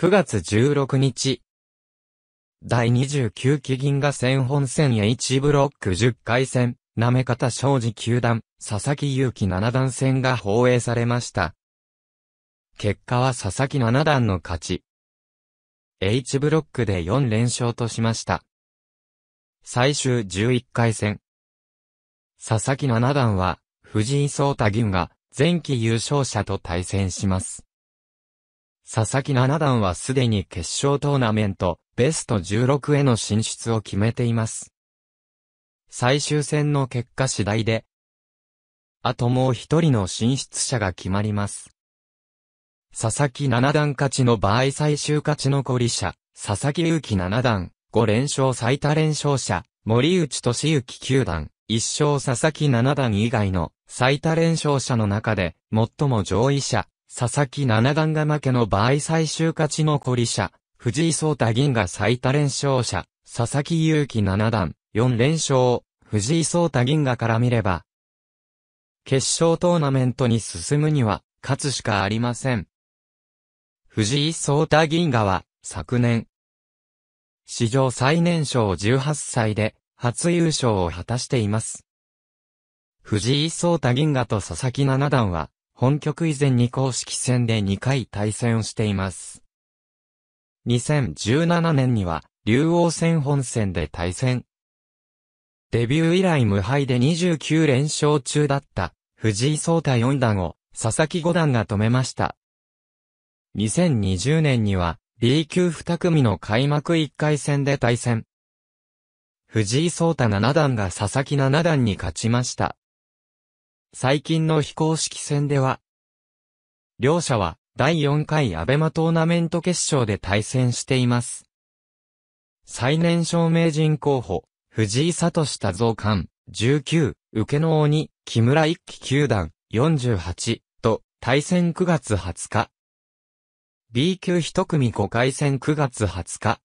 9月16日。第29期銀河線本線 H ブロック10回戦、なめ方正治球団、佐々木祐希7段戦が放映されました。結果は佐々木7段の勝ち。H ブロックで4連勝としました。最終11回戦。佐々木7段は、藤井聡太銀が、前期優勝者と対戦します。佐々木七段はすでに決勝トーナメント、ベスト16への進出を決めています。最終戦の結果次第で、あともう一人の進出者が決まります。佐々木七段勝ちの場合最終勝ち残り者、佐々木勇気七段、5連勝最多連勝者、森内俊之九段、一勝佐々木七段以外の最多連勝者の中で、最も上位者、佐々木七段が負けの場合最終勝ち残り者、藤井聡太銀が最多連勝者、佐々木祐希七段、4連勝、藤井聡太銀河から見れば、決勝トーナメントに進むには、勝つしかありません。藤井聡太銀河は、昨年、史上最年少18歳で、初優勝を果たしています。藤井聡太銀河と佐々木七段は、本局以前に公式戦で2回対戦をしています。2017年には、竜王戦本戦で対戦。デビュー以来無敗で29連勝中だった藤井聡太4段を佐々木五段が止めました。2020年には B 級2組の開幕1回戦で対戦。藤井聡太7段が佐々木7段に勝ちました。最近の非公式戦では、両者は第4回アベマトーナメント決勝で対戦しています。最年少名人候補、藤井聡太蔵官、19、受けの鬼、木村一騎球団、48、と、対戦9月20日。B 級一組5回戦9月20日。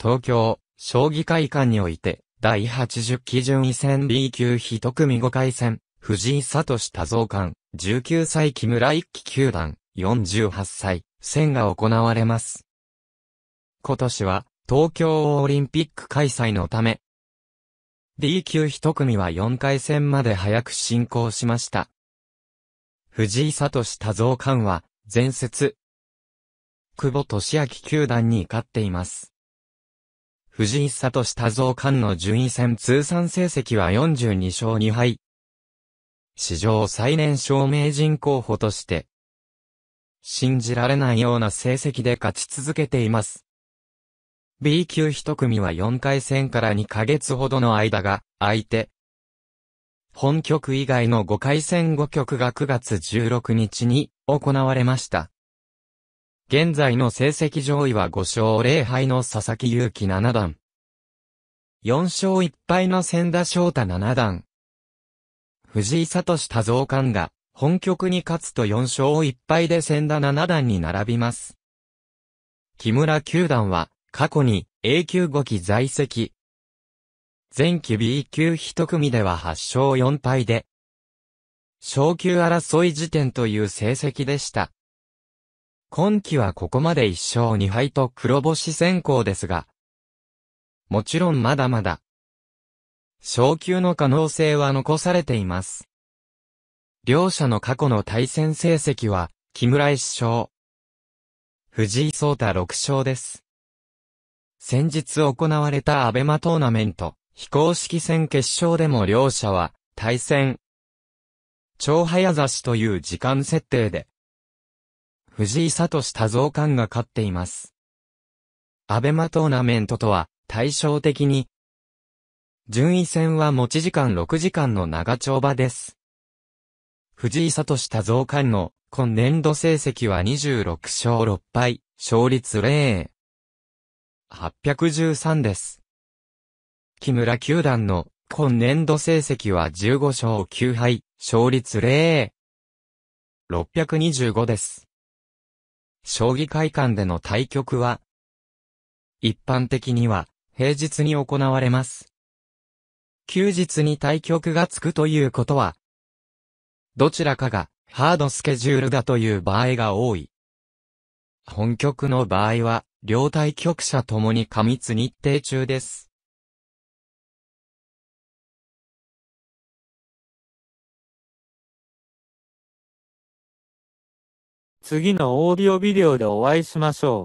東京、将棋会館において、第80基準位戦 B 級一組5回戦、藤井聡多蔵館、19歳木村一騎球団、48歳、戦が行われます。今年は、東京オリンピック開催のため、D 級一組は4回戦まで早く進行しました。藤井聡多蔵館は、前節、久保俊明球団に勝っています。藤井聡多蔵館の順位戦通算成績は42勝2敗、史上最年少名人候補として、信じられないような成績で勝ち続けています。B 級一組は4回戦から2ヶ月ほどの間が空いて、本局以外の5回戦5局が9月16日に行われました。現在の成績上位は5勝0敗の佐々木祐希7段。4勝1敗の千田翔太7段。藤井聡多蔵館が、本局に勝つと4勝1敗で千田七段に並びます。木村九段は、過去に A 級5期在籍。前期 B 級1組では8勝4敗で、昇級争い時点という成績でした。今期はここまで1勝2敗と黒星先行ですが、もちろんまだまだ昇級の可能性は残されています。両者の過去の対戦成績は、木村一勝。藤井聡太6勝です。先日行われたアベマトーナメント、非公式戦決勝でも両者は、対戦。超早指しという時間設定で、藤井聡多増官が勝っています。アベマトーナメントとは、対照的に、順位戦は持ち時間6時間の長丁場です。藤井聡多造館の今年度成績は26勝6敗、勝率0。813です。木村球団の今年度成績は15勝9敗、勝率0。625です。将棋会館での対局は、一般的には平日に行われます。休日に対局がつくということは、どちらかがハードスケジュールだという場合が多い。本局の場合は、両対局者ともに過密日程中です。次のオーディオビデオでお会いしましょう。